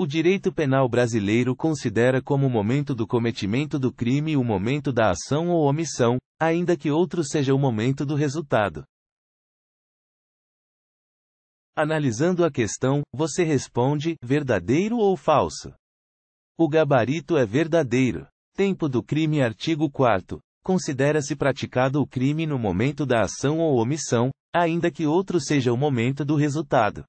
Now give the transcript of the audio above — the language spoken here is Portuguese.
O direito penal brasileiro considera como o momento do cometimento do crime o momento da ação ou omissão, ainda que outro seja o momento do resultado. Analisando a questão, você responde: verdadeiro ou falso? O gabarito é verdadeiro. Tempo do crime artigo 4 Considera-se praticado o crime no momento da ação ou omissão, ainda que outro seja o momento do resultado.